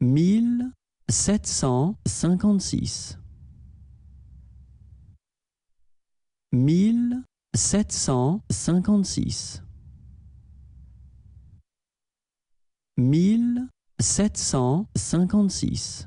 mille sept cent cinquante-six mille sept cent cinquante-six mille sept cent cinquante-six